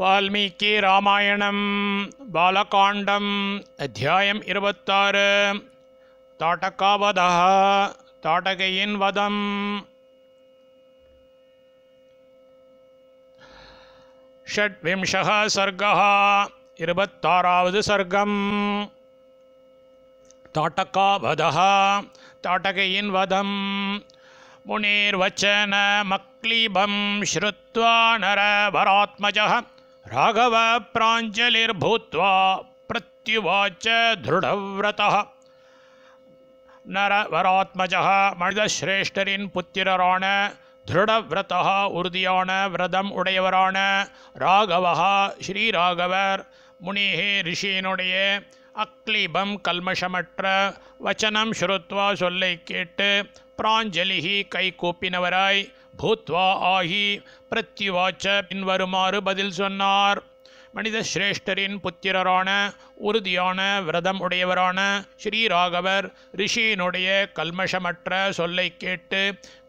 வால்மீகி ராமாயணம் பாலகாண்டம் அத்தியாயம் இருபத்தாறு தாட்டகாவதா தாட்டகையின் வதம் ஷட்விம்சக சர்க்கா இருபத்தாறாவது சர்க்கம் தாட்டகாவதா தாட்டகையின் வதம் முனிர்வச்சன மக்லீபம் ஸ்ருத்வா நரவராத்மஜ ராகவ பிராஞ்சலிர்பூத்வா பிரத்யுவாச்ச திருடவிரதா நரவராத்மஜா மனிதஸ்ரேஷ்டரின் புத்திரரான திருடவிரதா உறுதியான விரதம் உடையவரான ராகவா ஸ்ரீராகவர் முனிஹி ரிஷியினுடைய அக்லீபம் கல்மஷமற்ற வச்சனம் ஸ்ருத்வா சொல்லை கேட்டு பிராஞ்சலிகி கை கூப்பினவராய் பூத்வா ஆகி பிரத்யுவாச்ச பின்வருமாறு பதில் சொன்னார் மனித சிரேஷ்டரின் புத்திரரான உறுதியான விரதம் உடையவரான ஸ்ரீராகவர் ரிஷியினுடைய கல்மஷமற்ற சொல்லை கேட்டு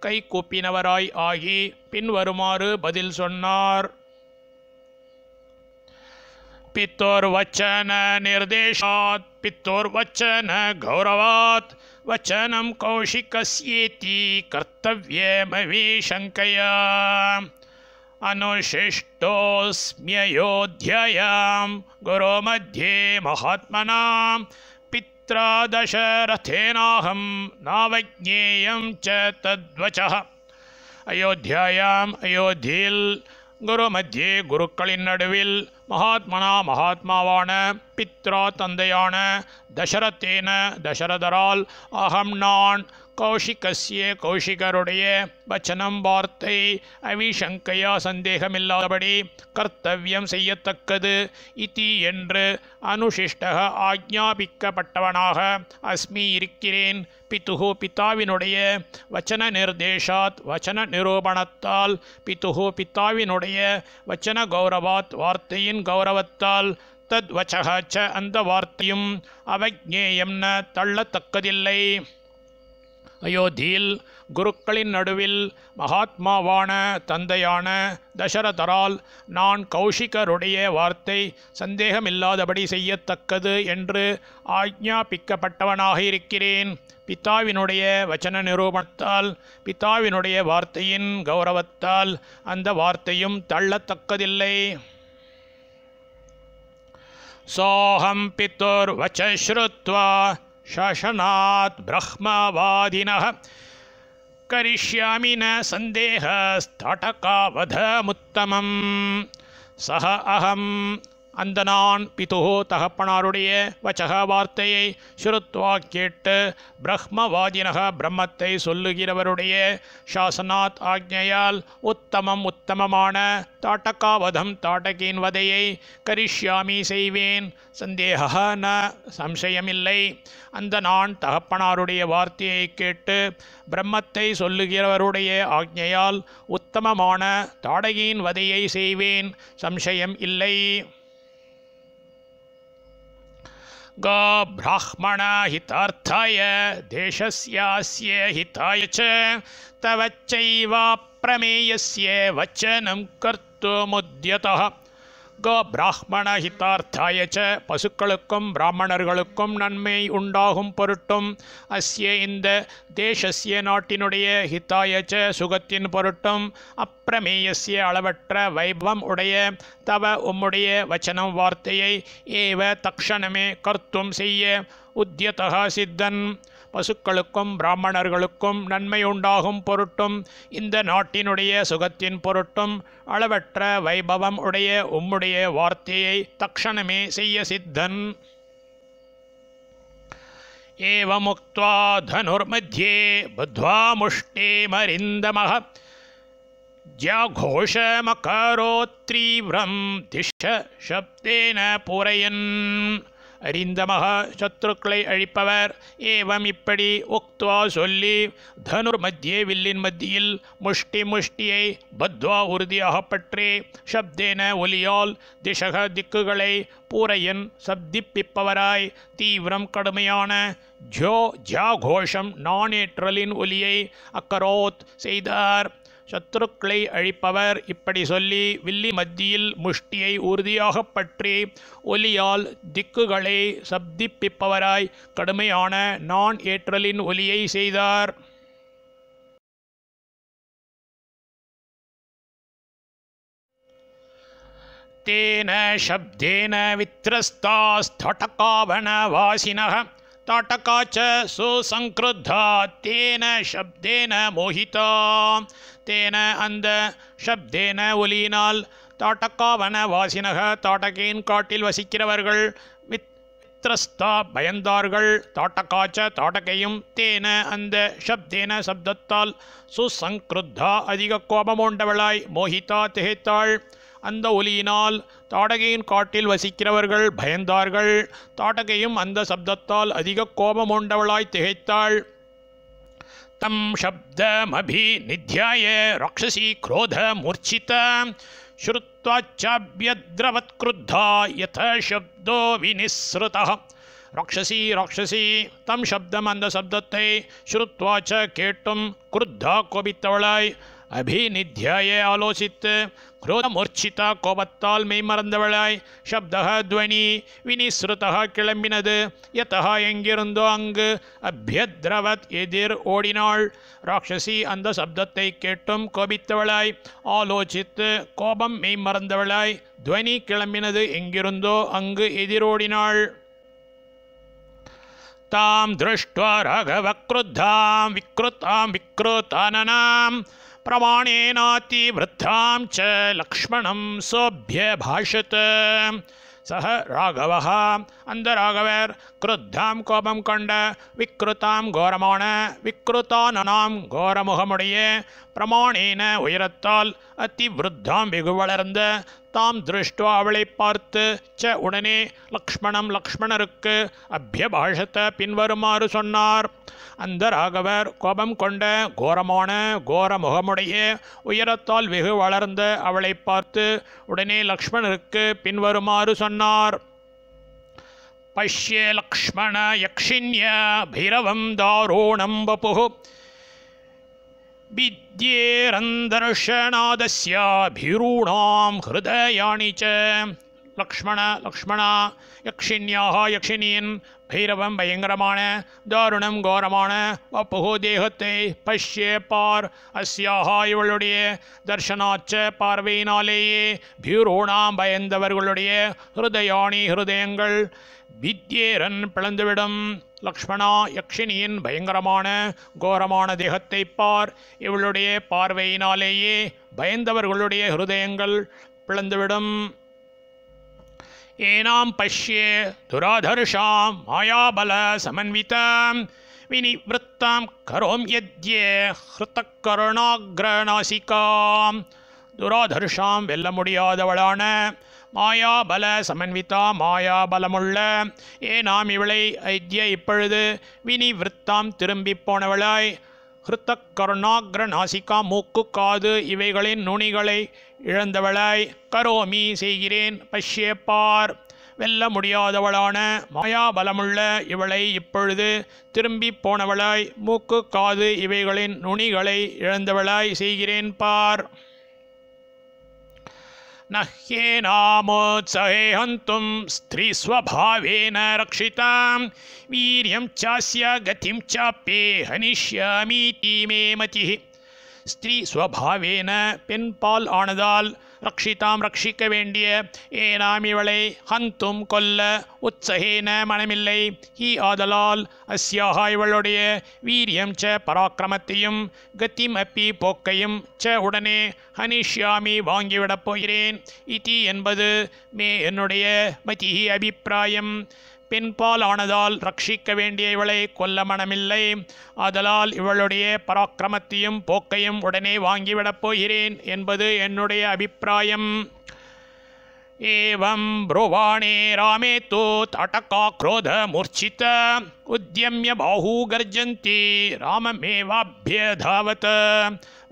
கை கூப்பினவராய் ஆகி பின்வருமாறு பதில் சொன்னார் பித்தோர் வச்சன நிர்தேஷாத் பித்தோர் வச்சன கௌரவாத் कर्तव्य मवी शंकया अनुशिष्टोऽस्म्ययोध्यायां गुरो मध्ये पित्रा दशरथेनाहं नावज्ञेयं च तद्वचः अयोध्यायाम् अयोध्येल् गुरुमध्ये गुरुक्कळिन् नडुविल् மகாத்மனா மகாத்மாவான பித்ரா தந்தையான தசரத்தேன தசரதரால் அகம் நான் கௌஷிகசிய கௌஷிகருடைய வச்சனம் வார்த்தை அவிசங்கையா சந்தேகமில்லாதபடி கர்த்தவியம் செய்யத்தக்கது இத்தி என்று அனுஷிஷ்டக ஆஜாபிக்கப்பட்டவனாக அஸ்மி இருக்கிறேன் பித்துகு பித்தாவினுடைய வச்சன நிர்தேஷாத் வச்சன நிரூபணத்தால் பித்துகு பித்தாவினுடைய வச்சன கௌரவாத் வார்த்தையின் கௌரவத்தால் தத் வச்சகாச்ச அந்த வார்த்தையும் அவக்ஞேயம்ன தள்ளத்தக்கதில்லை அயோத்தியில் குருக்களின் நடுவில் மகாத்மாவான தந்தையான தசரதரால் நான் கௌஷிகருடைய வார்த்தை சந்தேகமில்லாதபடி செய்யத்தக்கது என்று ஆக்ஞாபிக்கப்பட்டவனாக இருக்கிறேன் பிதாவினுடைய வச்சன நிரூபணத்தால் பிதாவினுடைய வார்த்தையின் கௌரவத்தால் அந்த வார்த்தையும் தள்ளத்தக்கதில்லை சோஹம் பித்தோர் வச்ச ஸ்ருத்வா शशनात् करिष्यामि न सन्देहस्थाटकावधमुत्तमम् सः अहम् அந்த நான் பிதுகோ தகப்பனாருடைய வச்சக வார்த்தையை சுருத்வா கேட்டு பிரம்மவாதினக பிரம்மத்தை சொல்லுகிறவருடைய சாசனாத் ஆக்ஞையால் உத்தமம் உத்தமமான தாட்டக்காவதம் தாட்டகின் வதையை கரிஷ்யாமி செய்வேன் சந்தேக ந சம்சயமில்லை அந்த நான் தகப்பனாருடைய வார்த்தையை கேட்டு பிரம்மத்தை சொல்லுகிறவருடைய ஆக்ஞையால் உத்தமமான தாடகியின் வதையை செய்வேன் சம்சயம் இல்லை यज्ञो हिताय देश से हिताय च तवच्चैवाप्रमेयस्य वचनं कर्तुमुद्यतः பசுக்கோ பிராமண ஹிதார்த்தாய பசுக்களுக்கும் பிராமணர்களுக்கும் நன்மை உண்டாகும் பொருட்டும் அஸ்ய இந்த தேசஸ்ய நாட்டினுடைய ஹிதாய சுகத்தின் பொருட்டும் அப்பிரமேயசிய அளவற்ற வைபவம் உடைய தவ உம்முடைய வச்சனம் வார்த்தையை ஏவ தக்ஷணமே கர்த்தும் செய்ய உத்தியதா சித்தன் பசுக்களுக்கும் பிராமணர்களுக்கும் நன்மை உண்டாகும் பொருட்டும் இந்த நாட்டினுடைய சுகத்தின் பொருட்டும் அளவற்ற வைபவம் உடைய உம்முடைய வார்த்தையை தக்ஷணமே செய்ய சித்தன் ஏவமுக்வா தனுர்மத்தியே புத்வா முஷ்டேமரிந்தமக திஷ சப்தேன புரையன் அறிந்தமகா சத்ருக்களை அழிப்பவர் ஏவம் இப்படி உக்துவா சொல்லி தனுர் மத்தியே வில்லின் மத்தியில் முஷ்டி முஷ்டியை பத்வா உறுதியாக பற்றி சப்தேன ஒலியால் திசக திக்குகளை பூரையன் சப்திப்பிப்பவராய் தீவிரம் கடுமையான ஜோ ஜா கோஷம் நானேற்றலின் ஒலியை அக்கரோத் செய்தார் சத்ருக்களை அழிப்பவர் இப்படி சொல்லி வில்லி மத்தியில் முஷ்டியை உறுதியாக பற்றி ஒலியால் திக்குகளை சப்திப்பிப்பவராய் கடுமையான நான் ஏற்றலின் ஒலியை செய்தார் तेन शब्देन वित्रस्तास्तटकावनवासिनः ताटका च सुसंक्रुद्धा तेन शब्देन தேன அந்த ஷப்தேன ஒலியினால் தாட்டக்காவன வாசினக தாட்டகேன் காட்டில் வசிக்கிறவர்கள் மித்ரஸ்தா பயந்தார்கள் தாட்டக்காச்ச தாட்டகையும் தேன அந்த ஷப்தேன சப்தத்தால் சுசங்கிருத்தா அதிக கோபமோண்டவளாய் மோஹிதா திகைத்தாள் அந்த ஒலியினால் தாடகையின் காட்டில் வசிக்கிறவர்கள் பயந்தார்கள் தாடகையும் அந்த சப்தத்தால் அதிக கோபமுண்டவளாய் திகைத்தாள் தம் சப்தமபி நித்யாய ராட்சசி குரோத மூர்ச்சித श्रुत्वाच्चाभ्यद्रवत्क्रुद्धा यथ शब्दो विनिःसृतः ராட்சசி ராட்சசி தம் சப்தம் அந்த சப்தத்தை ஸ்ருத்வாச்ச கேட்டும் குருத்தா கோபித்தவளாய் அபிநித்தியாயே ஆலோசித்து குரோதமூர்ச்சிதா கோபத்தால் மெய்மறந்தவளாய் சப்தக துவனி வினிஸ்ருதா கிளம்பினது எத்தகா எங்கிருந்தோ அங்கு அபியத்ரவத் எதிர் ஓடினாள் ராட்சசி அந்த சப்தத்தை கேட்டும் கோபித்தவளாய் ஆலோசித்து கோபம் மெய்மறந்தவளாய் துவனி கிளம்பினது எங்கிருந்தோ அங்கு எதிரோடினாள் தாம் திருஷ்டுவா ரகவக்ருத்தாம் விக்ருத்தாம் விக்ருத்தானனாம் பிரமாணேனாதி விரத்தாம் ச லக்ஷ்மணம் சோபிய பாஷத் சஹ ராகவ அந்த ராகவர் கிருத்தாம் கோபம் கொண்ட விக்ருதாம் கோரமான விக்ருதானனாம் கோரமுகமுடைய பிரமாணேன உயரத்தால் அத்தி வெகு வளர்ந்த தாம் திருஷ்டுவா அவளை பார்த்து ச உடனே லக்ஷ்மணம் லக்ஷ்மணருக்கு அபியபாஷத்தை பின்வருமாறு சொன்னார் அந்த ராகவர் கோபம் கொண்ட கோரமான கோர முகமுடைய உயரத்தால் வெகு வளர்ந்த அவளை பார்த்து உடனே லக்ஷ்மணருக்கு பின்வருமாறு சொன்னார் பஷ்ய லக்ஷ்மண யக்ஷின்ய பைரவம் தாரோணம் வபு विद्येरन्दर्शनादस्याभिरूणां हृदयाणि च லக்ஷ்மண லக்ஷ்மணா யக்ஷின்யாக யக்ஷினியின் பைரவம் பயங்கரமான தாருணம் கோரமான வப்புகோ தேகத்தை பஷ்யே பார் அஸ்யாக இவளுடைய தர்ஷனாச்ச பார்வையினாலேயே பியூரோணாம் பயந்தவர்களுடைய ஹிருதயாணி ஹிருதயங்கள் வித்யேரன் பிளந்துவிடும் லக்ஷ்மணா யக்ஷினியின் பயங்கரமான கோரமான தேகத்தை பார் இவளுடைய பார்வையினாலேயே பயந்தவர்களுடைய ஹிருதயங்கள் பிளந்துவிடும் ஏனாம் பஷ்யே துராதர்ஷாம் மாயாபல சமன்விதாம் வினிவிருத்தாம் கரோம் யத்யே ஹிருத்தக்கருணாகிரணாசிகாம் துராதர்ஷாம் வெல்ல முடியாதவளான மாயாபல சமன்விதா மாயாபலமுள்ள ஏ நாம் இவளை ஐத்திய இப்பொழுது வினி விற்த்தாம் திரும்பி போனவளாய் ஹிருத்த கருணாகிர நாசிகா மூக்கு காது இவைகளின் நுனிகளை இழந்தவளாய் கரோமி செய்கிறேன் பஷ்யப்பார் வெல்ல முடியாதவளான மாயாபலமுள்ள இவளை இப்பொழுது திரும்பி போனவளாய் மூக்கு காது இவைகளின் நுனிகளை இழந்தவளாய் செய்கிறேன் பார் न ह्येनामोत्सहे हन्तुं स्त्रीस्वभावेन रक्षितां वीर्यं चास्य गतिं चाप्ये हनिष्यामीति मे मतिः स्त्रीस्वभावेन पेन्पाल् आणदाल् ரக்ஷிதாம் ரட்சிக்க வேண்டிய ஏனாம் இவளை ஹந்தும் கொல்ல உற்சகேன மனமில்லை ஹி ஆதலால் அஸ்யாக இவளுடைய வீரியம் ச பராக்கிரமத்தையும் கத்திம் அப்பி போக்கையும் ச உடனே ஹனிஷ்யாமி வாங்கிவிடப் போகிறேன் இதி என்பது மே என்னுடைய மதி அபிப்பிராயம் பின்பால் ஆனதால் ரட்சிக்க வேண்டிய இவளை கொல்ல மனமில்லை அதலால் இவளுடைய பராக்கிரமத்தையும் போக்கையும் உடனே வாங்கிவிடப் போகிறேன் என்பது என்னுடைய அபிப்பிராயம் ஏவம் ராமே தோ தடக்கா குரோத மூர்ச்சித उद्यम्य பாஹூ கர்ஜந்தி राममेवाभ्य धावत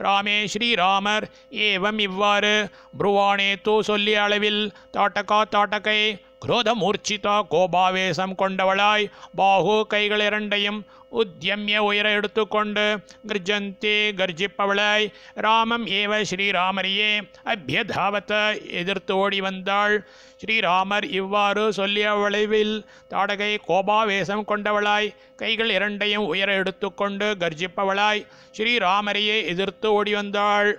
ராமே ஸ்ரீராமர் ஏவம் இவ்வாறு புருவானே தூ சொல்லிய அளவில் தாட்டகா தாட்டகை குரோதமூர்ச்சிதா கோபாவேசம் கொண்டவளாய் பாகு கைகள் இரண்டையும் உத்தியம்ய உயிரை எடுத்துக்கொண்டு கர்ஜந்தி கர்ஜிப்பவளாய் ராமம் ஏவ ஸ்ரீராமரியே அபியதாவத்த எதிர்த்து ஓடி வந்தாள் ஸ்ரீராமர் இவ்வாறு சொல்லிய வளைவில் தாடகை கோபாவேசம் கொண்டவளாய் கைகள் இரண்டையும் உயர எடுத்துக்கொண்டு கர்ஜிப்பவளாய் ஸ்ரீராமரையே எதிர்த்து ஓடி வந்தாள்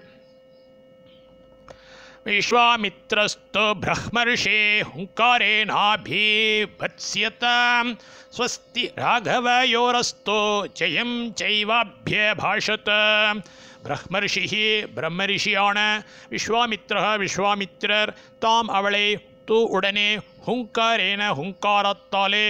विश्वामित्रस्तु ब्रह्मर्षे हुङ्कारेणाभिभत्स्यताम् स्वस्ति राघवयोरस्तु ஜெயம் ஜெய்வாபிய பாஷத் பிரம்மரிஷி பிரம்மரிஷியான விஸ்வாமித்ரா விஸ்வாமித்ரர் தாம் அவளை தூ உடனே ஹுங்காரேன ஹுங்காரத்தாலே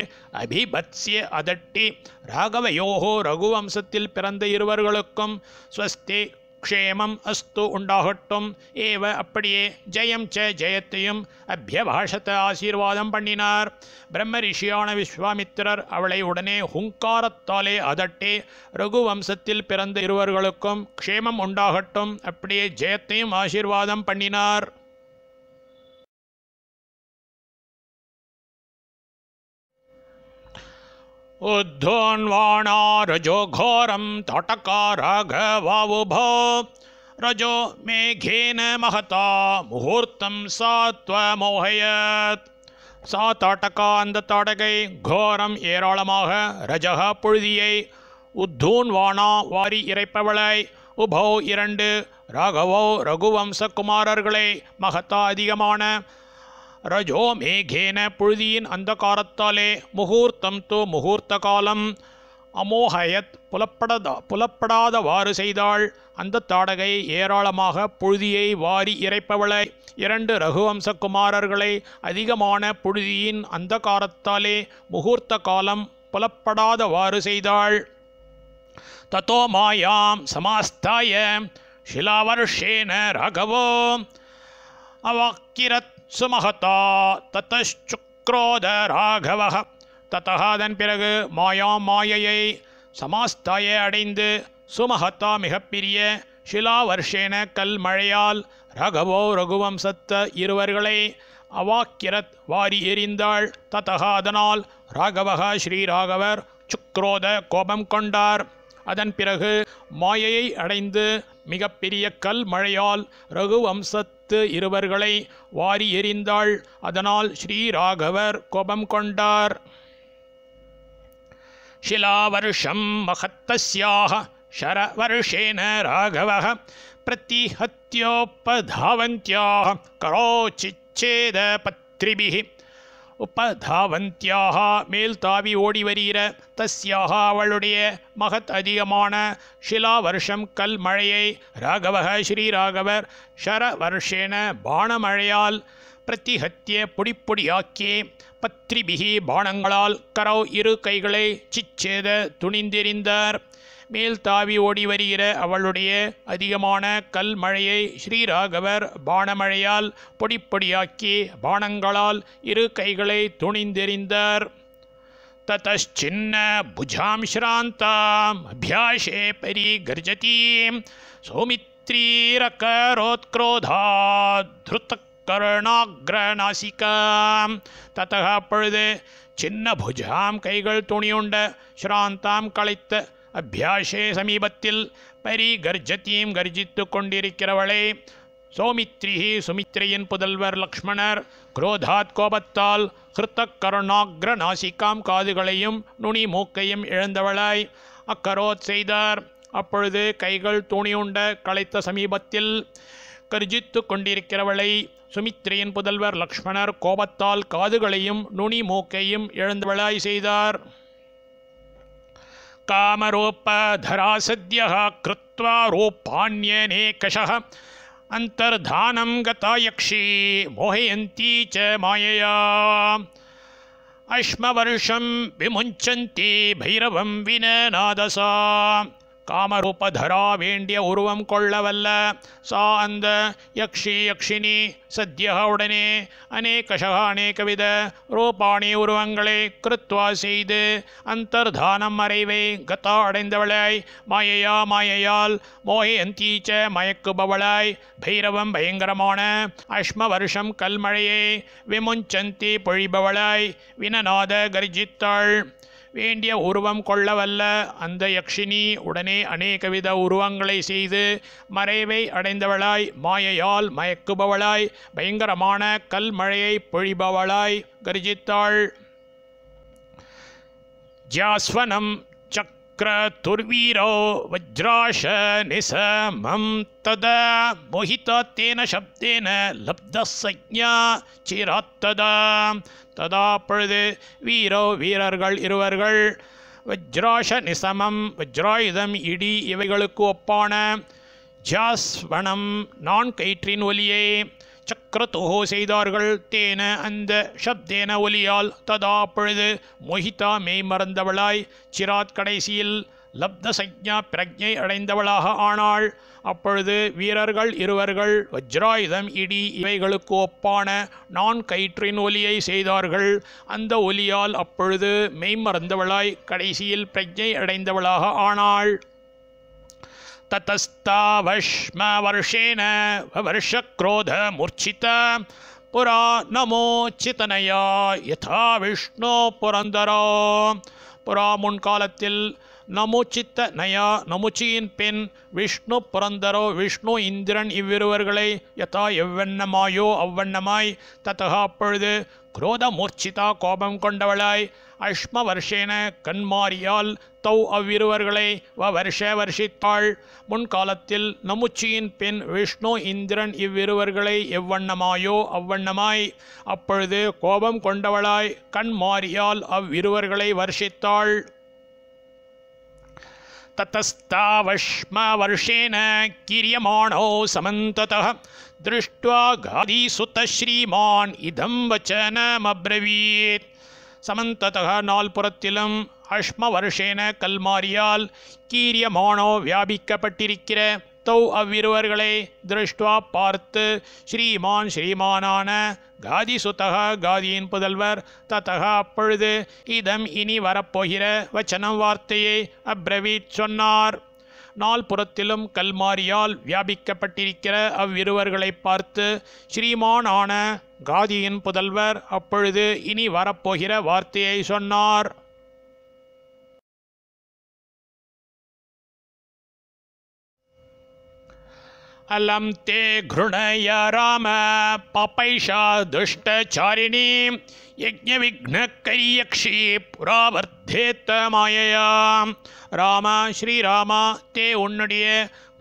அபிபத்சிய அதட்டி ராகவயோகோ ரகுவம்சத்தில் பிறந்த இருவர்களுக்கும் ஸ்வஸ்தி க்ஷேமம் அஸ்து உண்டாகட்டும் ஏவ அப்படியே ஜெயம் ச ஜெயத்தையும் அபியபாஷத்தை ஆசீர்வாதம் பண்ணினார் பிரம்ம ரிஷியான விஸ்வாமித்திரர் அவளை உடனே ஹுங்காரத்தாலே அதட்டி ரகுவம்சத்தில் பிறந்த இருவர்களுக்கும் க்ஷேமம் உண்டாகட்டும் அப்படியே ஜெயத்தையும் ஆசீர்வாதம் பண்ணினார் ரஜோ கோரம் तटकाराघवावुभो ரஜோ மேகேன மகதா முகூர்த்தம் சாத்வ त्वमोहयत् சா தாட்டக்கா அந்த தாடகை கோரம் ஏராளமாக ரஜக புழுதியை உத்தூன் வானா வாரி இறைப்பவளை உபோ இரண்டு ராகவோ ரகுவம்ச குமாரர்களை மகத்தா அதிகமான ரஜோ மேகேன புழுதியின் அந்தகாரத்தாலே முகூர்த்தம் தோ முகூர்த்த காலம் அமோஹயத் புலப்படதா புலப்படாதவாறு செய்தாள் அந்த தாடகை ஏராளமாக புழுதியை வாரி இறைப்பவளை இரண்டு ரகுவம்ச குமாரர்களை அதிகமான புழுதியின் அந்தகாரத்தாலே முகூர்த்த காலம் புலப்படாதவாறு செய்தாள் தத்தோ மாயாம் சமாஸ்தாய ஷிலாவருஷேன ரகவோ அவாக்கிரத் சுமகதா தத்தச்சுக்ரோத ராகவ தத்தக அதன் பிறகு மாயா மாயையை சமாஸ்தாயை அடைந்து சுமகத்தா மிகப்பெரிய ஷிலா வர்ஷேன கல் மழையால் ரகவோ ரகுவம் சத்த இருவர்களை அவாக்கிரத் வாரி எறிந்தாள் தத்தகா அதனால் ராகவக ஸ்ரீராகவர் சுக்ரோத கோபம் கொண்டார் அதன் பிறகு மாயையை அடைந்து மிகப்பெரிய கல் மழையால் ரகுவம்சத் பார்த்து இருவர்களை வாரி எறிந்தாள் அதனால் ஸ்ரீராகவர் கோபம் கொண்டார் ஷிலாவருஷம் மகத்தசியாக ஷரவருஷேன ராகவக பிரத்தியோப்பாவந்தியாக கரோச்சிச்சேத பத்ரிபிகி உபதாவந்தியாக மேல் தாவி ஓடி வருகிற தஸ்யாக அவளுடைய மகத் அதிகமான ஷிலா வருஷம் கல் மழையை ராகவக ஸ்ரீராகவர் ஷர வருஷேன பானமழையால் பிரத்திஹத்திய பொடிப்பொடியாக்கி பத்ரிபிகி பானங்களால் கரவ் இரு கைகளை சிச்சேத துணிந்திருந்தார் மேல் தாவி ஓடி வருகிற அவளுடைய அதிகமான கல் மழையை ஸ்ரீராகவர் பானமழையால் பொடிப்பொடியாக்கி பானங்களால் இரு கைகளை துணிந்தெறிந்தார் ततश्चिन्न भुजां श्रान्ताम् अभ्यासे परिगर्जतीं சௌமித்ரீரக்கரோத்க்ரோதாத்ருத்தக்கர்ணாக்ரநாசிகாம் தத்தக அப்பொழுது சின்ன புஜாம் கைகள் துணியுண்ட ஸ்ராந்தாம் களைத்த அபியாஷே சமீபத்தில் பரி கர்ஜத்தியும் கர்ஜித்து கொண்டிருக்கிறவளே சோமித்ரிஹி சுமித்ரியின் புதல்வர் லக்ஷ்மணர் குரோதாத் கோபத்தால் ஹிருத்தக் கருணாக்ர நாசிக்காம் காதுகளையும் நுனி மூக்கையும் இழந்தவளாய் அக்கரோத் செய்தார் அப்பொழுது கைகள் துணியுண்ட களைத்த சமீபத்தில் கர்ஜித்து கொண்டிருக்கிறவளை சுமித்ரியின் புதல்வர் லக்ஷ்மணர் கோபத்தால் காதுகளையும் நுனி மூக்கையும் இழந்தவளாய் செய்தார் कामरोपधरा सद्य कृत्वा रोपाण्यनेकषः अन्तर्धानं गता यक्षी मोहयन्ती च मायया अश्मवर्षं विमुञ्चन्ति भैरवं विननादसा காமரூப தரா வேண்டிய உருவம் கொள்ளவல்ல சா அந்த யக்ஷி யக்ஷினி சத்யக உடனே அநேகஷக அநேகவித ரூபாணி உருவங்களை கிருத்வா செய்து அந்தர்தானம் மறைவை கதா அடைந்தவளாய் மாயையா மாயையால் மோயந்தீச்ச மயக்குபவளாய் பைரவம் பயங்கரமான அஷ்ம வருஷம் கல்மழையை விமுஞ்சந்தி பொழிபவளாய் வினநாத கர்ஜித்தாள் வேண்டிய உருவம் கொள்ளவல்ல அந்த யக்ஷினி உடனே அநேகவித உருவங்களை செய்து மறைவை அடைந்தவளாய் மாயையால் மயக்குபவளாய் பயங்கரமான கல்மழையை பொழிபவளாய் கர்ஜித்தாள் ஜாஸ்வனம் சக்கரத்துர்வீரோ வஜ்ராஷ நிசமம் தத मोहिता तेन शब्देन लब्धः संज्ञा चिरात्तदा ததா பொழுது வீரோ வீரர்கள் இருவர்கள் வஜ்ராஷ நிசமம் வஜ்ராயுதம் இடி இவைகளுக்கு ஒப்பான ஜாஸ்வனம் நான் கயிற்றின் ஒலியை சக்கரத்துகோ செய்தார்கள் தேன அந்த ஷப்தேன ஒலியால் ததா பொழுது மொஹிதா மெய் மறந்தவளாய் சிராத் கடைசியில் லப்த சஜ்ஞா பிரஜை அடைந்தவளாக ஆனாள் அப்பொழுது வீரர்கள் இருவர்கள் வஜ்ராயுதம் இடி இவைகளுக்கு ஒப்பான நான் கயிற்றின் ஒலியை செய்தார்கள் அந்த ஒலியால் அப்பொழுது மெய்மறந்தவளாய் கடைசியில் பிரஜை அடைந்தவளாக ஆனாள் ततस्तावश्मवर्षेण புரா पुरा நமோச்சிதனையா யதா விஷ்ணு புரந்தரோ புறா முன்காலத்தில் நமுச்சித்த நயா நமுச்சியின் பெண் விஷ்ணு புரந்தரோ விஷ்ணு இந்திரன் இவ்விருவர்களை யதா எவ்வண்ணமாயோ அவ்வண்ணமாய் தத்தகா அப்பொழுது குரோதமூர்ச்சிதா கோபம் கொண்டவளாய் அஷ்மவர்ஷேன கண்மாரியால் தௌ அவ்விருவர்களை வ வருஷ வர்ஷித்தாள் முன்காலத்தில் நமுச்சியின் பின் விஷ்ணு இந்திரன் இவ்விருவர்களை எவ்வண்ணமாயோ அவ்வண்ணமாய் அப்பொழுது கோபம் கொண்டவளாய் கண்மாரியால் அவ்விருவர்களை வர்ஷித்தாள் ततस्तावश्मवर्षेण किर्यमाणो समन्ततः दृष्ट्वा गादीसुतश्रीमान् इदं वचनमब्रवीत् சமந்ததக நாள் புறத்திலும் அஷ்ம வருஷேன கல்மாரியால் கீரியமானோ வியாபிக்கப்பட்டிருக்கிற தௌ அவ்விருவர்களை திருஷ்டுவா பார்த்து ஸ்ரீமான் ஸ்ரீமானான காதி சுத்தக காதியின் புதல்வர் தத்தக அப்பொழுது இதம் இனி வரப்போகிற வச்சனம் வார்த்தையை அப்ரவீத் சொன்னார் நால்புறத்திலும் கல்மாரியால் வியாபிக்கப்பட்டிருக்கிற அவ்விருவர்களை பார்த்து ஸ்ரீமான் ஆன காதியின் புதல்வர் அப்பொழுது இனி வரப்போகிற வார்த்தையை சொன்னார் அலம் अलं ते घृणय राम पपैषा दुष्टचारिणीं यज्ञविघ्नकर्यक्षी புறாவர்த்தேத்த மாயையா ராமா ஸ்ரீராமா தே உன்னுடைய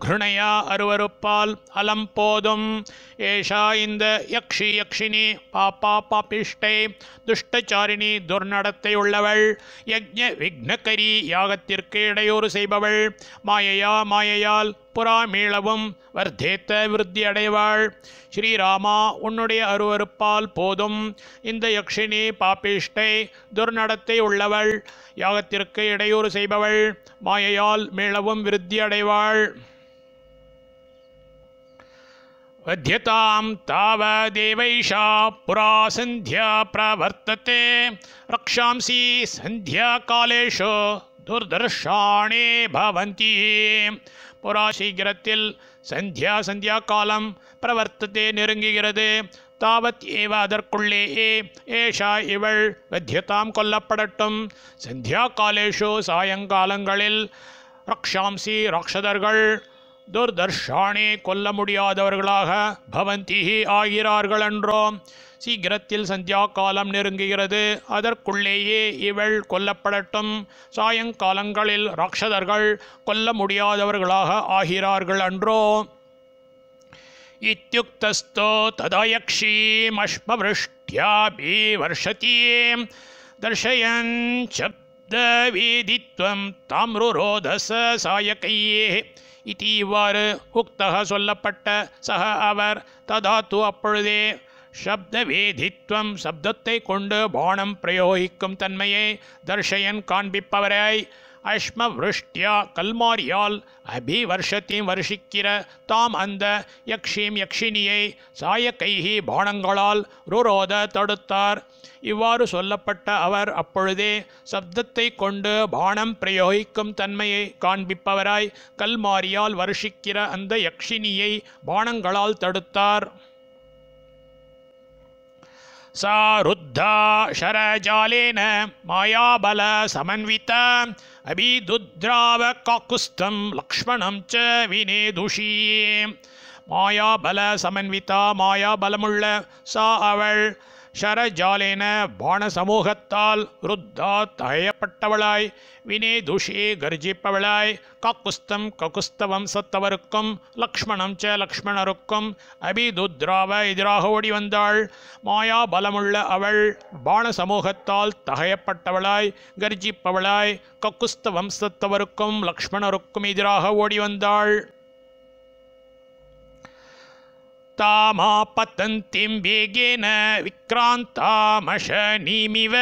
கிருணையா அருவருப்பால் அலம் போதும் ஏஷா இந்த யக்ஷி யக்ஷினி பாப்பா பாபிஷ்டை துஷ்டச்சாரிணி துர்நடத்தை உள்ளவள் யஜ்ஞ விக்னகரி யாகத்திற்கு இடையூறு செய்பவள் மாயையா மாயையால் புறா மீளவும் வர்த்தேத்த விருத்தி அடைவாள் ஸ்ரீராமா உன்னுடைய அருவறுப்பால் போதும் இந்த யக்ஷினி பாப்பிஷ்டை துர்நடத்தை உள்ளவள் யாகத்திற்கு இடையூறு செய்பவள் மாயையால் மீளவும் விருத்தி அடைவாள் वध्यतां புரா சந்தியா பிரவர்த்ததே ரக்ஷாம்சி சந்தியா सन्ध्याकालेषु துர்தர்ஷாணே भवन्ति புராசீகிரத்தில் சந்தியா சந்தியா காலம் பிரவர்த்தத்தை நெருங்குகிறது தாவத் ஏவ அதற்குள்ளேயே ஏஷா இவள் வத்தியதாம் கொல்லப்படட்டும் சந்தியா காலேஷோ சாயங்காலங்களில் ரக்ஷாம்சி ராட்சதர்கள் துர்தர்ஷானே கொல்ல முடியாதவர்களாக பவந்திஹி ஆகிறார்கள் என்றோம் சீக்கிரத்தில் சந்தியா காலம் நெருங்குகிறது அதற்குள்ளேயே இவள் கொல்லப்படட்டும் சாயங்காலங்களில் ராட்சதர்கள் கொல்ல முடியாதவர்களாக ஆகிறார்கள் என்றோ இத்தியுக்தஸ்தோ ததயக்ஷீமஷ்மவஷ்டியா பீ வருஷத்தீம் தர்ஷயன் சப்தவேதித்வம் தாம்ருரோதச சாயக்கையே இது இவ்வாறு உக்தக சொல்லப்பட்ட சக அவர் ததாத்து அப்பொழுதே வேதித்வம் சப்தத்தை கொண்டு பானம் பிரயோகிக்கும் தன்மையை தர்ஷயன் காண்பிப்பவராய் அஷ்மவ்ருஷ்டியா கல்மாரியால் வருஷத்தையும் வருஷிக்கிற தாம் அந்த யக்ஷீம் யக்ஷினியை சாய கைகி பானங்களால் ருரோத தடுத்தார் இவ்வாறு சொல்லப்பட்ட அவர் அப்பொழுதே சப்தத்தை கொண்டு பானம் பிரயோகிக்கும் தன்மையை காண்பிப்பவராய் கல்மாரியால் வருஷிக்கிற அந்த யக்ஷினியை பானங்களால் தடுத்தார் सा रुद्धा शरजालेन मायाबल समन्वित अभिदुद्रावकाकुस्थं लक्ष्मणं च विनेदुषी மாயாபல சமன்விதா மாயாபலமுள்ள சா அவள் ஷரஜாலேன பான சமூகத்தால் ருத்தா தயப்பட்டவளாய் வினே துஷே கர்ஜிப்பவளாய் கக்குஸ்தம் ககுஸ்த வம்சத்தவருக்கும் லக்ஷ்மணம் ச லக்ஷ்மணருக்கும் அபிதுத்ராவ எதிராக ஓடி வந்தாள் மாயா பலமுள்ள அவள் பான சமூகத்தால் தகையப்பட்டவளாய் கர்ஜிப்பவளாய் கக்குஸ்த வம்சத்தவருக்கும் லக்ஷ்மணருக்கும் எதிராக ஓடி வந்தாள் मा वेगेन विक्रान्तामशनीमिव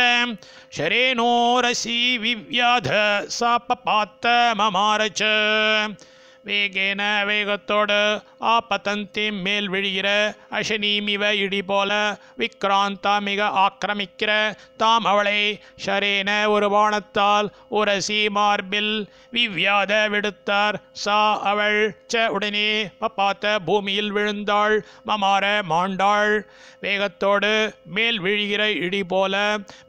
शरेणोरसि विव्याध सापपात पपातममार च வேகேன வேகத்தோடு ஆபத்தந்தி மேல் விழுகிற அஷனீமிவ இடி போல விக்ராந்தா மிக ஆக்கிரமிக்கிற தாம் அவளை ஷரேன ஒரு பானத்தால் உரசி மார்பில் விவ்யாத விடுத்தார் சா அவள் ச உடனே பப்பாத்த பூமியில் விழுந்தாள் மமார மாண்டாள் வேகத்தோடு மேல் விழுகிற இடி போல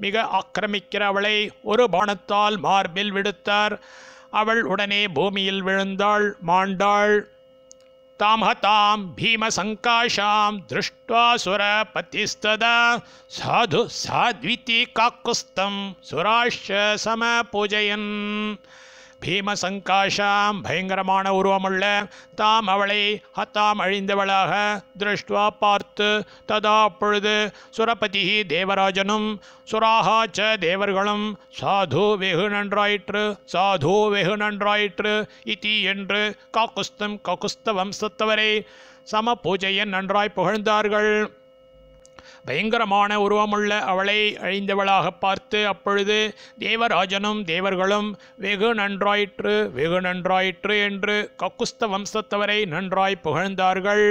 மிக ஆக்கிரமிக்கிற அவளை ஒரு பானத்தால் மார்பில் விடுத்தார் அவள் உடனே பூமியில் விழுந்தாள் மாண்டாள் தாமஹதாம் சங்காஷாம் திருஷ்டா சுர பதிஸ்ததா சாது சாத்வித்தி காக்குஸ்தம் சுராஷ சம பூஜையன் பீமசங்காஷாம் பயங்கரமான உருவமுள்ள தாம் அவளை ஹத்தாம் அழிந்தவளாக திருஷ்டுவா பார்த்து ததா அப்பொழுது சுரபதி தேவராஜனும் சுராகாச்ச தேவர்களும் சாது வெகு நன்றாயிற்று சாது வெகு நன்றாயிற்று இத்தி என்று காக்குஸ்தம் ககுஸ்த வம்சத்தவரை சம பூஜையன் நன்றாய் புகழ்ந்தார்கள் பயங்கரமான உருவமுள்ள அவளை அழிந்தவளாக பார்த்து அப்பொழுது தேவராஜனும் தேவர்களும் வெகு நன்றாயிற்று வெகு நன்றாயிற்று என்று கக்குஸ்த வம்சத்தவரை நன்றாய் புகழ்ந்தார்கள்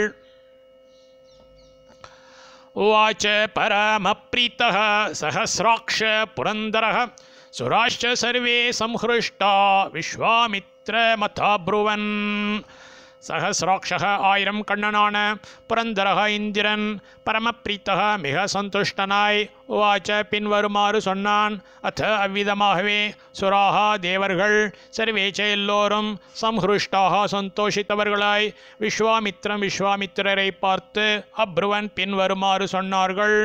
உவாச்ச परमप्रीतः சஹசிராட்ச புரந்தர சுராஷ்ட சர்வே संहृष्टा விஸ்வாமித்ர ब्रुवन् सहस्राक्षः आयुरं कर्णनान् पुरन्दरः इन्दिरन् परमप्रीतः मिघ உவாச்ச பின்வருமாறு சொன்னான் அத்த அவ்விதமாகவே சுராஹா தேவர்கள் சர்வேச்ச எல்லோரும் சம்ஹிருஷ்டாக சந்தோஷித்தவர்களாய் விஸ்வாமித்ரம் விஸ்வாமித்திரரை பார்த்து அப்ருவன் பின்வருமாறு சொன்னார்கள்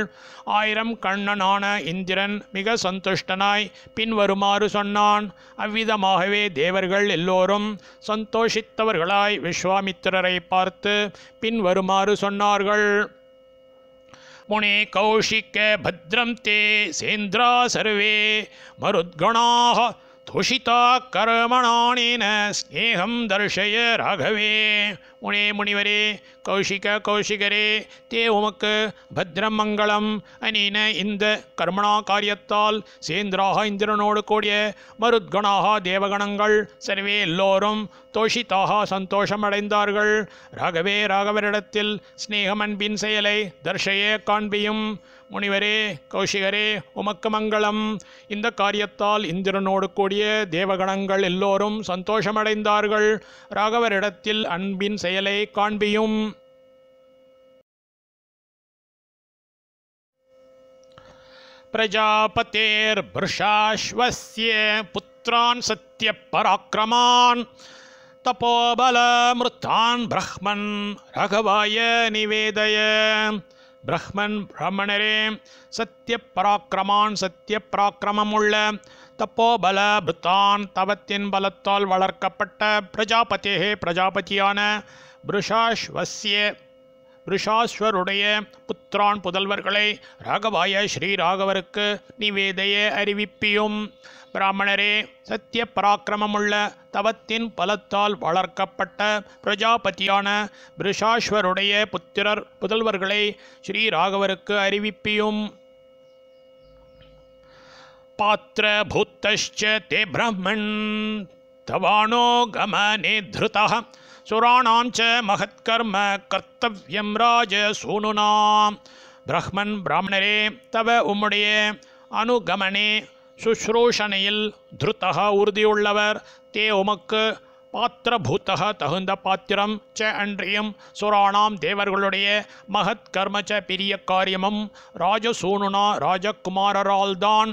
ஆயிரம் கண்ணனான இந்திரன் மிக சந்துஷ்டனாய் பின்வருமாறு சொன்னான் அவ்விதமாகவே தேவர்கள் எல்லோரும் சந்தோஷித்தவர்களாய் விஸ்வாமித்திரரை பார்த்து பின்வருமாறு சொன்னார்கள் पुणे कौशिक भद्रम ते सेन्द्रा सर्वे मरुद्गणा துஷிதா கரமணானின ஸ்நேகம் தர்ஷய ராகவே முனே முனிவரே கௌஷிக கௌஷிகரே தே உமக்கு பத்ரம் மங்களம் அனீன இந்த கர்மணா காரியத்தால் சேந்திராக இந்திரனோடு கூடிய மருத்கணாக தேவகணங்கள் சர்வே எல்லோரும் தோஷித்தாக சந்தோஷமடைந்தார்கள் ராகவே ராகவரிடத்தில் ஸ்நேகமன்பின் செயலை தர்ஷய காண்பியும் முனிவரே கௌஷிகரே உமக்கு மங்களம் இந்த காரியத்தால் இந்திரனோடு கூடிய தேவகணங்கள் எல்லோரும் சந்தோஷமடைந்தார்கள் ராகவரிடத்தில் அன்பின் செயலை காண்பியும் பிரஜாபதேர்ஷாஸ்வசிய புத்திரான் சத்திய பராக்கிரமான் மிருத்தான் பிரஹ்மன் ரகவாய நிவேதய பிரம்மன் பிரம்மணரே சத்திய பராக்கிரமான் சத்திய பராக்கிரமமுள்ள தப்போபல பிருத்தான் தவத்தின் பலத்தால் வளர்க்கப்பட்ட பிரஜாபதியே பிரஜாபதியான புருஷாஸ்வசிய ருஷாஸ்வருடைய புத்திரான் புதல்வர்களை ராகவாய ஸ்ரீராகவருக்கு நிவேதைய அறிவிப்பியும் பிராமணரே சத்திய பராக்கிரமமுள்ள தவத்தின் பலத்தால் வளர்க்கப்பட்ட பிரஜாபதியான பிருஷாஸ்வருடைய புத்திரர் புதல்வர்களை ஸ்ரீராகவருக்கு அறிவிப்பியும் பாத்திர பூத்தஷ்ச தே பிரம்மன் தவானோ கமனே திருதः சுராணாம் ச மகத்கர்ம கர்த்தவியம் ராஜ சூனுனாம் பிரம்மன் பிராமணரே தவ உம்முடைய அனுகமனே சுஷ்ரூஷணையில் திருத்தகா உறுதியுள்ளவர் தே உமக்கு பாத்திரபூத்தக தகுந்த பாத்திரம் ச அன்றியும் சுராணாம் தேவர்களுடைய மகத் கர்ம ச பெரிய காரியமும் ராஜசூனுனா ராஜகுமாரரால்தான்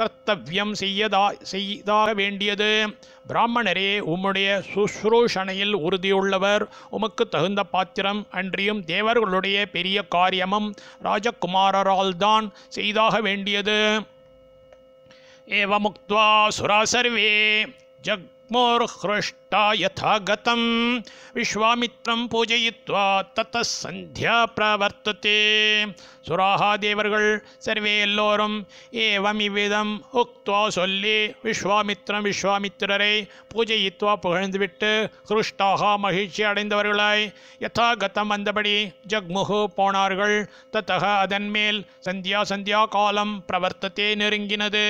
கர்த்தவியம் செய்யதா செய்தாக வேண்டியது பிராமணரே உம்முடைய சுஷ்ரூஷணையில் உறுதியுள்ளவர் உமக்கு தகுந்த பாத்திரம் அன்றியும் தேவர்களுடைய பெரிய காரியமும் ராஜகுமாரரால்தான் செய்தாக வேண்டியது एवमुक्त्वा सुरा सर्वे जग्मोर्हृष्ट दत्ता यथा गतं விஸ்வாமித்ரம் பூஜயித்வா தத்த சந்தியா பிரவர்த்தத்தே சுராகா தேவர்கள் சர்வே எல்லோரும் ஏவம் இவ்விதம் உக்துவா சொல்லி விஸ்வாமித்ரம் விஸ்வாமித்திரரை பூஜயித்வா புகழ்ந்துவிட்டு ஹிருஷ்டாக மகிழ்ச்சி அடைந்தவர்களாய் யதாகதம் வந்தபடி ஜக்முகு போனார்கள் தத்தக அதன்மேல் சந்தியா சந்தியா காலம் பிரவர்த்தத்தே நெருங்கினது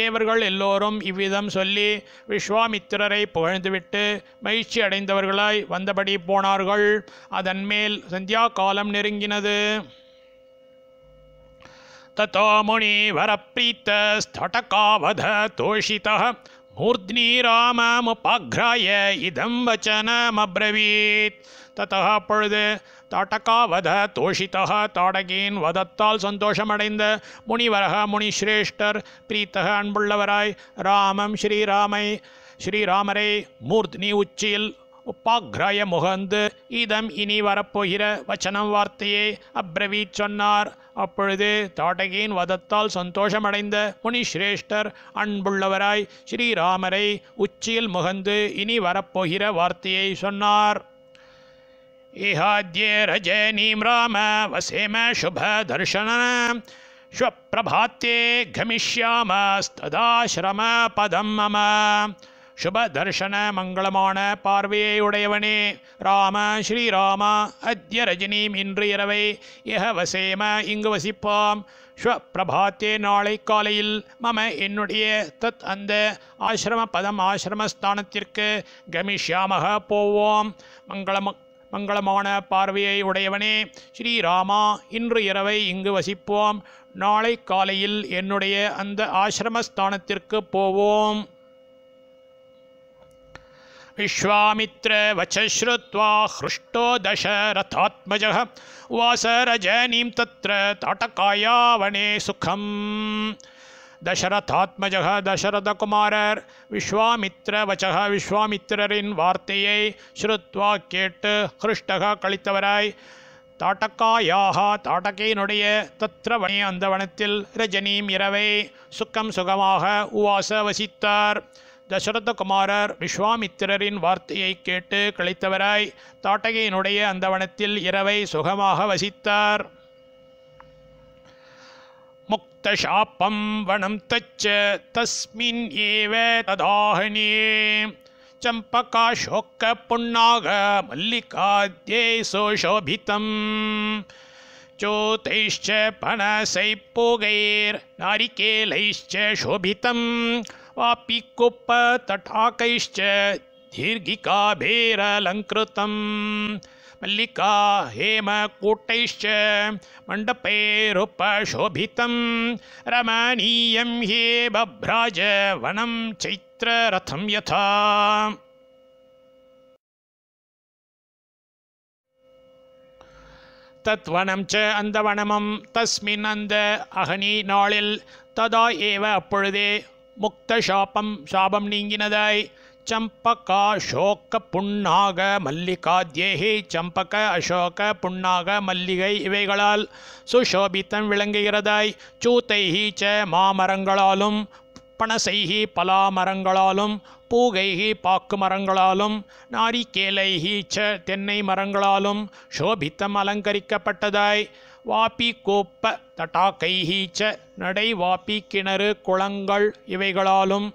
தேவர்கள் எல்லோரும் இவ்விதம் சொல்லி விஸ்வாமித்திரரை புகழ்ந்துவிட்டு கேட்டு மகிழ்ச்சி அடைந்தவர்களாய் வந்தபடி போனார்கள் அதன் மேல் சந்தியா காலம் நெருங்கினது ततो मुनिवरप्रीतस्फटकावध तोषितः मूर्ध्नि राममुपाघ्राय இதம் वचनमब्रवीत् ततः பொழுது தாட்டகாவத தோஷிதா தாடகியின் வதத்தால் சந்தோஷமடைந்த முனிவரக முனிஸ்ரேஷ்டர் பிரீத்தக அன்புள்ளவராய் ராமம் ஸ்ரீராமை ஸ்ரீராமரே மூர்த்தினி உச்சியில் உப்பாக்ராய முகந்து இதம் இனி வரப்போகிற வச்சனம் வார்த்தையே அப்ரவீத் சொன்னார் அப்பொழுது தாடகியின் வதத்தால் சந்தோஷமடைந்த முனிஸ்ரேஷ்டர் அன்புள்ளவராய் ஸ்ரீராமரை உச்சியில் முகந்து இனி வரப்போகிற வார்த்தையை சொன்னார் இஹாத்யே ரஜனீம் ராம வசேம சுப தர்ஷன ஸ்வப்பிரபாத்தே கமிஷ்யாமஸ்ததாசிரம பதம் மம சுப தர்ஷன மங்களமான பார்வையை உடையவனே ராம ஸ்ரீராமா அத்ய ரஜினீம் இன்று இரவை எஹ வசேம இங்கு வசிப்பாம் பிரபாத்தே நாளை காலையில் மம என்னுடைய தத் அந்த ஆசிரம பதம் ஆசிரமஸ்தானத்திற்கு கமிஷியாமக போவோம் மங்களம மங்களமான பார்வையை உடையவனே ஸ்ரீராமா இன்று இரவை இங்கு வசிப்போம் நாளை காலையில் என்னுடைய அந்த ஆசிரமஸ்தானத்திற்கு போவோம் विश्वामित्रवचश्रुत्वा हृष्टो दशरथात्मजः उवास रजनीं तत्र ताटकायावने सुखम् தசரதாத்மஜக தசரதகுமாரர் விஸ்வாமித்ர வச்சக விஸ்வாமித்திரரின் வார்த்தையை ஸ்ருத்வா கேட்டு ஹிருஷ்டக கழித்தவராய் தாட்டக்காயாக தாட்டகையினுடைய தத்ரவனே அந்த வனத்தில் ரஜினீம் இரவை சுக்கம் சுகமாக உவாச வசித்தார் குமாரர் விஸ்வாமித்திரரின் வார்த்தையை கேட்டு கழித்தவராய் தாட்டகையினுடைய அந்த வனத்தில் இரவை சுகமாக வசித்தார் முக்தாப்பம் வனம் தச்ச தஸ்மின் ஏவ ததாகனே சம்பகாஷோக்க புண்ணாக மல்லிகாத்யே சோஷோபிதம் பனசை போகைர் நாரிக்கேலைஷ்ச சோபிதம் वापिकुप्प तटाकैश्च दीर्घिकाभिरलङ्कृतं मल्लिका हेमकूटैश्च मण्डपैरुपशोभितं रमणीयं हि बभ्राज वनं चैत्ररथं यथा தத்வனம் ச அந்த வனமும் தஸ்மின் அந்த அகனி நாளில் ததா ஏவ அப்பொழுதே முக்த சாபம் சாபம் நீங்கினதாய் சம்பக ಅಶೋಕ புண்ணாக ಮಲ್ಲಿಕಾದ್ಯೇಹಿ சம்பக அசோக புண்ணாக மல்லிகை இவைகளால் சுஷோபித்தம் விளங்குகிறதாய் சூத்தைஹி ச மாமரங்களாலும் பணசைஹி பலாமரங்களாலும் பூகைஹி பாக்கு மரங்களாலும் நாரிக்கேலைஹி ச தென்னை மரங்களாலும் சோபித்தம் அலங்கரிக்கப்பட்டதாய் வாபி கோப்ப கைஹீச்ச நடை வாபி கிணறு குளங்கள் இவைகளாலும்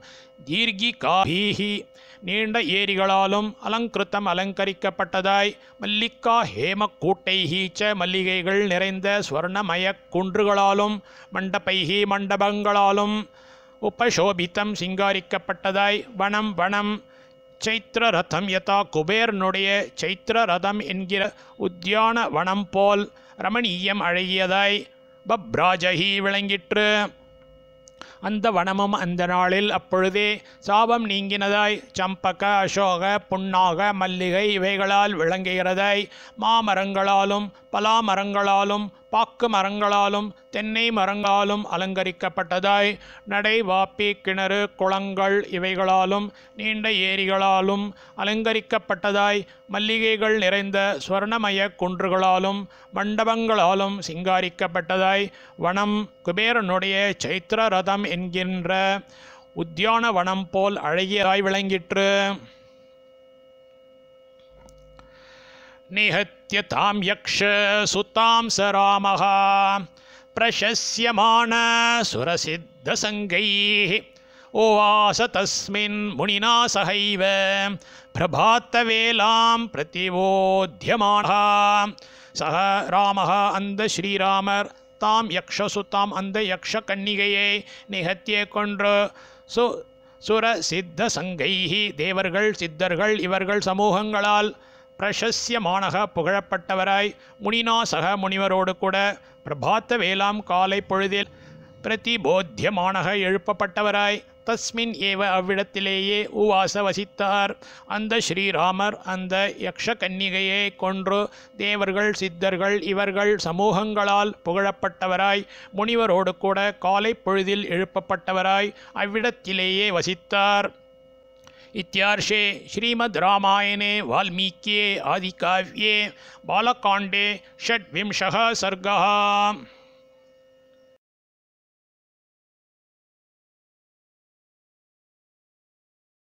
தீர்கி காஹீஹி நீண்ட ஏரிகளாலும் அலங்கிருத்தம் அலங்கரிக்கப்பட்டதாய் மல்லிக்கா ஹீச்ச மல்லிகைகள் நிறைந்த ஸ்வர்ணமய குன்றுகளாலும் மண்டபைஹி மண்டபங்களாலும் உபசோபித்தம் சிங்காரிக்கப்பட்டதாய் வனம் வனம் சைத்திர ரதம் யதா குபேரனுடைய சைத்திர ரதம் என்கிற உத்தியான வனம் போல் ரமணீயம் அழகியதாய் பப்ராஜகி விளங்கிற்று அந்த வனமும் அந்த நாளில் அப்பொழுதே சாபம் நீங்கினதாய் சம்பக அசோக புன்னாக மல்லிகை இவைகளால் விளங்குகிறதாய் மாமரங்களாலும் பலாமரங்களாலும் பாக்கு மரங்களாலும் தென்னை மரங்களாலும் அலங்கரிக்கப்பட்டதாய் நடை வாப்பி கிணறு குளங்கள் இவைகளாலும் நீண்ட ஏரிகளாலும் அலங்கரிக்கப்பட்டதாய் மல்லிகைகள் நிறைந்த சுவர்ணமய குன்றுகளாலும் மண்டபங்களாலும் சிங்காரிக்கப்பட்டதாய் வனம் குபேரனுடைய சைத்திர ரதம் என்கின்ற உத்தியான வனம் போல் அழகியராய் விளங்கிற்று நிகத் பிரபத்தியதாம் யக்ஷ சுத்தாம் ச ராமகா சுரசித்த சுரசித்தசங்கை ஓவாச தஸ்மின் முனினா சகைவ பிரபாத்த வேலாம் பிரதிவோத்தியமானா சக ராம அந்த ஸ்ரீராமர் தாம் யக்ஷசுத்தாம் அந்த யக்ஷ கன்னிகையை நிகத்தியே கொன்று சு சுர சித்த சங்கைஹி தேவர்கள் சித்தர்கள் இவர்கள் சமூகங்களால் பிரசஸ்யமானக புகழப்பட்டவராய் முனிநாசக முனிவரோடு கூட பிரபாத்த வேளாம் காலை பொழுதில் பிரதிபோத்தியமானக எழுப்பப்பட்டவராய் தஸ்மின் ஏவ அவ்விடத்திலேயே உவாச வசித்தார் அந்த ஸ்ரீராமர் அந்த யக்ஷ கன்னிகையை கொன்று தேவர்கள் சித்தர்கள் இவர்கள் சமூகங்களால் புகழப்பட்டவராய் முனிவரோடு கூட காலை பொழுதில் எழுப்பப்பட்டவராய் அவ்விடத்திலேயே வசித்தார் इत्यार्षे श्रीमद् रामायणे वाल्मीक्ये आदिकाव्ये बालकाण्डे षड्विंशः सर्गः